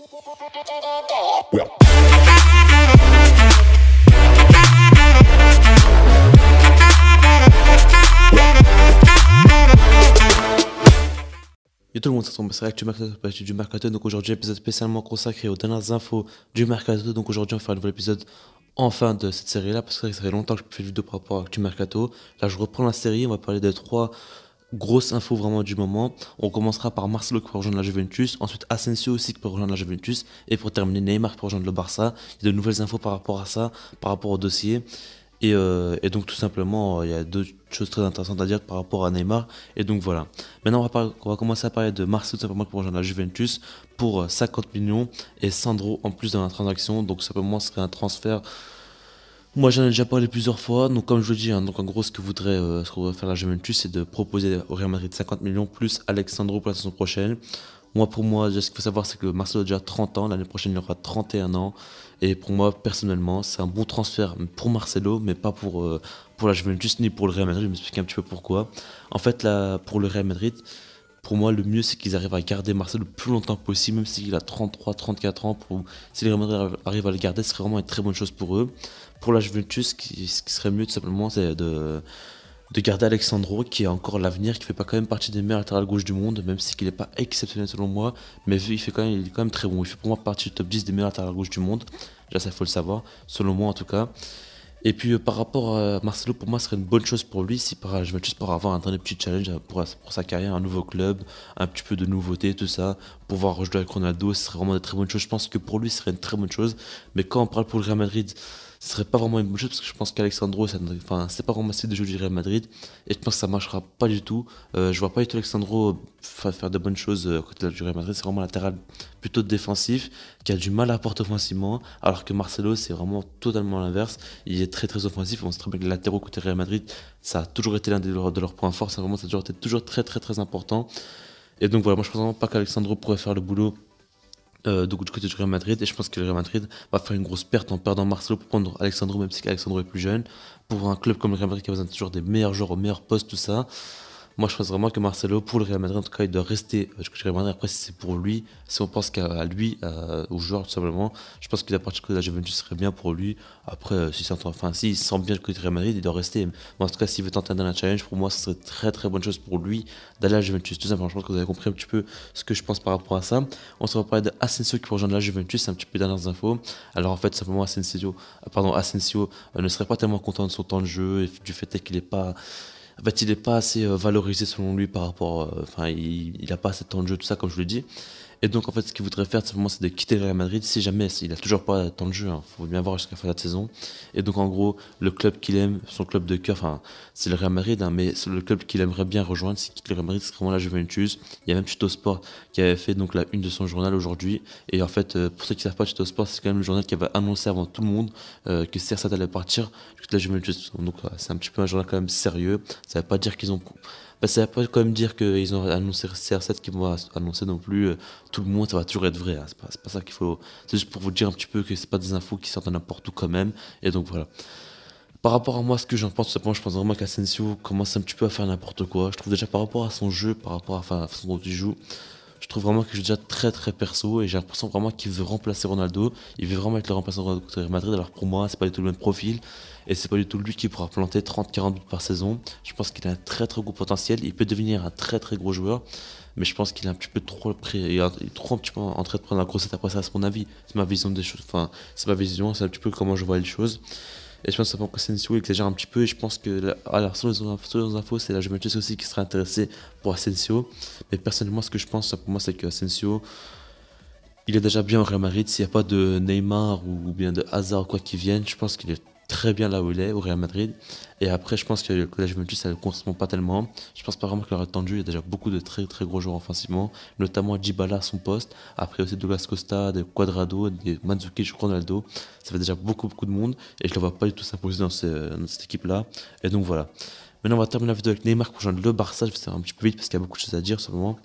Yo tout le monde, ça tombe, c'est tu Mercato, du Mercato. Donc aujourd'hui, épisode spécialement consacré aux dernières infos du Mercato. Donc aujourd'hui, on va faire un nouvel épisode en fin de cette série là, parce que ça fait longtemps que je fais de vidéo par rapport à Mercato. Là, je reprends la série, on va parler des trois Grosse info vraiment du moment. On commencera par Marcelo qui peut rejoindre la Juventus, ensuite Asensio aussi qui peut rejoindre la Juventus, et pour terminer Neymar qui peut rejoindre le Barça. Il y a de nouvelles infos par rapport à ça, par rapport au dossier. Et, euh, donc tout simplement, euh, il y a deux choses très intéressantes à dire par rapport à Neymar. Et donc voilà. Maintenant, on va, on va commencer à parler de Marcelo tout simplement pour rejoindre la Juventus pour 50 euh, millions et Sandro en plus dans la transaction. Donc simplement, ce serait un transfert moi, j'en ai déjà parlé plusieurs fois. Donc, comme je vous dis, hein, donc en gros, ce que voudrait, euh, ce faire la Juventus, c'est de proposer au Real Madrid 50 millions plus Alexandro pour la saison prochaine. Moi, pour moi, ce qu'il faut savoir, c'est que Marcelo a déjà 30 ans. L'année prochaine, il aura 31 ans. Et pour moi, personnellement, c'est un bon transfert pour Marcelo, mais pas pour, euh, pour la Juventus ni pour le Real Madrid. Je vais m'expliquer un petit peu pourquoi. En fait, là, pour le Real Madrid, pour moi, le mieux, c'est qu'ils arrivent à garder Marcel le plus longtemps possible, même s'il a 33, 34 ans. Pour... Si les arrivent à le garder, ce serait vraiment une très bonne chose pour eux. Pour la Juventus, ce qui serait mieux, tout simplement, c'est de de garder Alexandro qui est encore l'avenir, qui fait pas quand même partie des meilleurs latérales gauche du monde, même si n'est pas exceptionnel selon moi, mais vu il fait quand même, est quand même très bon. Il fait pour moi partie du top 10 des meilleurs latérales gauche du monde. Déjà, ça faut le savoir, selon moi en tout cas. Et puis euh, par rapport à Marcelo, pour moi, ce serait une bonne chose pour lui si par juste pour avoir un dernier petit challenge euh, pour, sa carrière, un nouveau club, un petit peu de nouveauté, tout ça, pouvoir rejouer avec Ronaldo, ce serait vraiment une très bonne chose. Je pense que pour lui, ce serait une très bonne chose. Mais quand on parle pour le Real Madrid, ce serait pas vraiment une bonne chose parce que je pense qu'Alexandro, enfin, c'est pas vraiment style de jouer du Real Madrid et je pense que ça marchera pas du tout. Je euh, je vois pas du tout Alexandro euh, faire de bonnes choses euh, côté du Real Madrid. C'est vraiment un latéral plutôt défensif qui a du mal à apporter offensivement, alors que Marcelo, c'est vraiment totalement l'inverse. Il est très très offensif. On se trouve que les latéraux côté Real Madrid, ça a toujours été l'un de, leurs points forts. Ça, vraiment, ça a toujours été toujours très très très important. Et donc voilà, moi je pense vraiment pas qu'Alexandro pourrait faire le boulot euh, du côté du Real Madrid et je pense que le Real Madrid va faire une grosse perte en perdant Marcelo pour prendre Alexandre même si Alexandro est plus jeune pour un club comme le Real Madrid qui a besoin toujours des meilleurs joueurs au meilleur poste tout ça moi, je pense vraiment que Marcelo, pour le Real Madrid, en tout cas, il doit rester. Euh, je Real Madrid, après, si c'est pour lui, si on pense qu'à lui, euh, au joueur, tout simplement, je pense que a partir de la Juventus serait bien pour lui. Après, euh, si enfin, s'il sent bien le côté Real Madrid, il doit rester. en tout cas, s'il veut tenter un challenge, pour moi, ce serait très très bonne chose pour lui d'aller à la Juventus. Tout simplement, je pense que vous avez compris un petit peu ce que je pense par rapport à ça. On se reparle de Asensio qui rejoint la Juventus, un petit peu dernières infos. Alors, en fait, simplement, Asensio, pardon, Asensio ne serait pas tellement content de son temps de jeu et du fait qu'il n'est pas en fait, il n'est pas assez euh, valorisé selon lui par rapport. Euh, enfin, il n'a pas assez de temps de jeu, tout ça, comme je le dis. Et donc, en fait, ce qu'il voudrait faire, simplement, c'est de quitter le Real Madrid si jamais il a toujours pas tant de jeu. Il hein. faut bien voir jusqu'à la fin de la saison. Et donc, en gros, le club qu'il aime, son club de cœur, enfin, c'est le Real Madrid, hein, mais le club qu'il aimerait bien rejoindre, c'est quitte le Real Madrid, c'est vraiment la Juventus. Il y a même Tuto Sport qui avait fait donc la une de son journal aujourd'hui. Et en fait, euh, pour ceux qui savent pas, Tuto Sport, c'est quand même le journal qui avait annoncé avant tout le monde euh, que Cersat allait partir, jusqu'à la Juventus. Donc, euh, c'est un petit peu un journal quand même sérieux. Ça ne veut pas dire qu'ils ont bah, ne pas quand même dire qu'ils ont annoncé CR7 qui vont annoncer non plus. Euh, tout le monde, ça va toujours être vrai. Hein. C'est pas, pas, ça qu'il faut. juste pour vous dire un petit peu que c'est pas des infos qui sortent n'importe où quand même. Et donc voilà. Par rapport à moi, ce que j'en pense, je pense vraiment qu'Asensio commence un petit peu à faire n'importe quoi. Je trouve déjà par rapport à son jeu, par rapport à la façon dont il joue, je trouve vraiment que je suis déjà très très perso et j'ai l'impression vraiment qu'il veut remplacer Ronaldo. Il veut vraiment être le remplaçant de Ronaldo Madrid. Alors pour moi, c'est pas du tout le même profil et c'est pas du tout lui qui pourra planter 30-40 buts par saison. Je pense qu'il a un très très gros potentiel. Il peut devenir un très très gros joueur, mais je pense qu'il est un petit peu trop il est trop en train de prendre la grosse tête après ça, c'est mon avis. C'est ma vision des choses. Enfin, c'est ma vision, c'est un petit peu comment je vois les choses. Et je pense que Asensio exagère un petit peu. Et je pense que, alors, ah, selon les infos, c'est la Juventus aussi qui sera intéressée pour Asensio. Mais personnellement, ce que je pense pour moi, c'est que Asensio, il est déjà bien au Real Madrid. S'il n'y a pas de Neymar ou bien de Hazard ou quoi qui vienne, je pense qu'il est très bien là où il est, au Real Madrid. Et après, je pense que le collège Juventus, ça ne correspond pas tellement. Je pense pas vraiment qu'il aurait attendu il y a déjà beaucoup de très très gros joueurs offensivement, notamment Djibala à son poste. Après aussi Douglas Costa, des Quadrado, des Mandzukic, Ronaldo. Ça fait déjà beaucoup beaucoup de monde et je ne le vois pas du tout s'imposer dans, cette équipe-là. Et donc voilà. Maintenant, on va terminer la vidéo avec Neymar pour rejoindre le Barça. Je vais faire un petit peu vite parce qu'il y a beaucoup de choses à dire ce moment.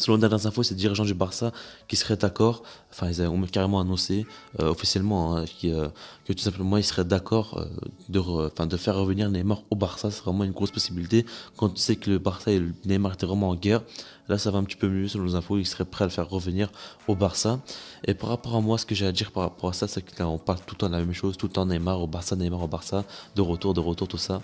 Selon les dernières infos, c'est le dirigeants du Barça qui serait d'accord, enfin ils ont carrément annoncé euh, officiellement hein, euh, que tout simplement ils seraient d'accord euh, de, de faire revenir Neymar au Barça. C'est vraiment une grosse possibilité. Quand tu sais que le Barça et Neymar étaient vraiment en guerre, Là, ça va un petit peu mieux selon nos infos. Il serait prêt à le faire revenir au Barça. Et par rapport à moi, ce que j'ai à dire par rapport à ça, c'est qu'on parle tout le temps de la même chose, tout le temps Neymar au Barça, Neymar au Barça, de retour, de retour, tout ça.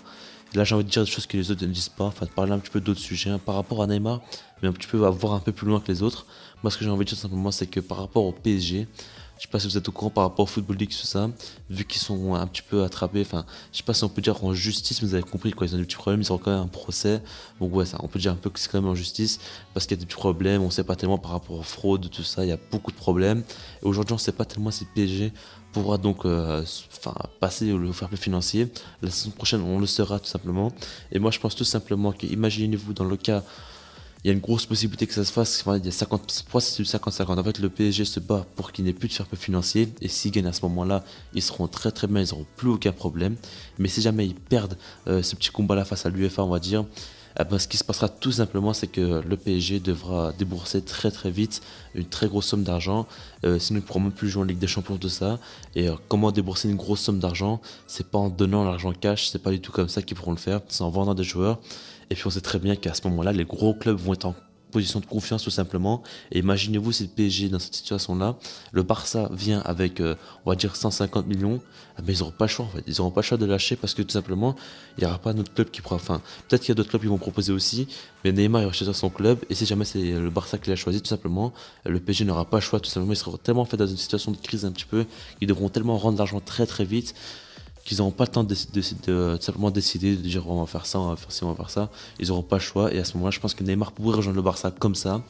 là, j'ai envie de dire des choses que les autres ne disent pas, enfin, de parler un petit peu d'autres sujets hein. par rapport à Neymar, mais un petit peu à voir un peu plus loin que les autres. Moi, ce que j'ai envie de dire simplement, c'est que par rapport au PSG, je sais pas si vous êtes au courant par rapport au Football League, tout ça. Vu qu'ils sont un petit peu attrapés, enfin, je sais pas si on peut dire en justice, mais vous avez compris, quoi. Ils ont des petits problèmes, ils ont quand même un procès. Donc, ouais, ça, on peut dire un peu que c'est quand même en justice parce qu'il y a des petits problèmes, on sait pas tellement par rapport aux fraudes, tout ça. Il y a beaucoup de problèmes. Et aujourd'hui, on sait pas tellement si PSG pourra donc euh, enfin, passer le faire plus financier. La saison prochaine, on le sera tout simplement. Et moi, je pense tout simplement que, imaginez-vous dans le cas il y a une grosse possibilité que ça se fasse. Enfin, il y a 50, 50-50. En fait, le PSG se bat pour qu'il n'ait plus de fair play financier. Et s'ils gagnent à ce moment-là, ils seront très très bien, ils n'auront plus aucun problème. Mais si jamais ils perdent euh, ce petit combat-là face à l'UEFA, on va dire, eh ben, ce qui se passera tout simplement, c'est que le PSG devra débourser très très vite une très grosse somme d'argent. Euh, sinon, ils ne pourront même plus jouer en Ligue des Champions de ça. Et euh, comment débourser une grosse somme d'argent C'est pas en donnant l'argent cash, c'est pas du tout comme ça qu'ils pourront le faire. C'est en vendant des joueurs. Et puis on sait très bien qu'à ce moment-là, les gros clubs vont être en position de confiance tout simplement. Et imaginez-vous si le PSG dans cette situation-là, le Barça vient avec, euh, on va dire, 150 millions, mais eh ben, ils n'auront pas le choix en fait. Ils n'auront pas le choix de lâcher parce que tout simplement, il n'y aura pas autre club qui pourra. Enfin, peut-être qu'il y a d'autres clubs qui vont proposer aussi, mais Neymar il va choisir son club. Et si jamais c'est le Barça qui l'a choisi, tout simplement, le PSG n'aura pas le choix tout simplement. Ils seront tellement fait dans une situation de crise un petit peu, ils devront tellement rendre l'argent très très vite ils n'auront pas le temps de, simplement décider de dire on va faire ça, on va faire on va faire ça. Ils n'auront pas le choix. Et à ce moment-là, je pense que Neymar pourrait rejoindre le Barça comme ça.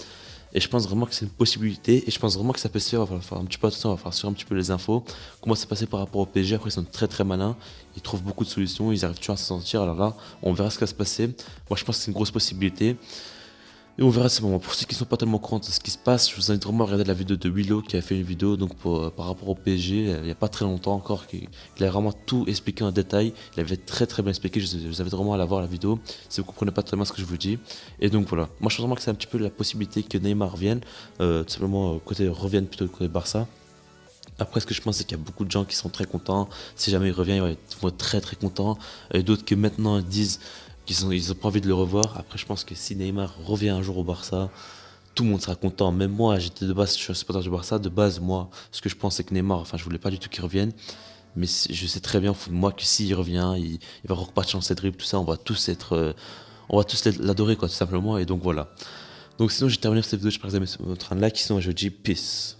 Et je pense vraiment que c'est une possibilité. Et je pense vraiment que ça peut se faire. On va faire un petit peu on va faire sur un petit peu les infos. Comment ça s'est passé par rapport au PSG. Après, ils sont très très malins. Ils trouvent beaucoup de solutions. Ils arrivent toujours à se sentir, Alors là, on verra ce qui va se passer. Moi, je pense que c'est une grosse possibilité. Et on verra ce moment. Pour ceux qui ne sont pas tellement contents de ce qui se passe, je vous invite vraiment à regarder la vidéo de Willow qui a fait une vidéo donc, euh, par rapport au PSG euh, il n'y a pas très longtemps encore. il a vraiment tout expliqué en détail. Il avait très très bien expliqué. Je, vous invite vraiment à la voir la vidéo si vous ne comprenez pas tellement ce que je vous dis. Et donc voilà. Moi je pense vraiment que c'est un petit peu la possibilité que Neymar revienne. Euh, tout simplement, côté revienne plutôt que côté Barça. Après, ce que je pense, c'est qu'il y a beaucoup de gens qui sont très contents. Si jamais il revient, ils vont être très très contents. Et d'autres qui maintenant disent ils ont pas envie de le revoir. Après, je pense que si Neymar revient un jour au Barça, tout le monde sera content. Même moi, j'étais de base, je suis un supporter du Barça. De base, moi, ce que je pensais que Neymar, enfin, je voulais pas du tout qu'il revienne. Mais je sais très bien, moi, que s'il revient, il, va repartir dans ses dribbles, tout ça, on va tous être, euh, on va tous l'adorer, quoi, tout simplement. Et donc voilà. Donc sinon, j'ai terminé cette vidéo, je que vous avez votre là, qui sont, je dis peace.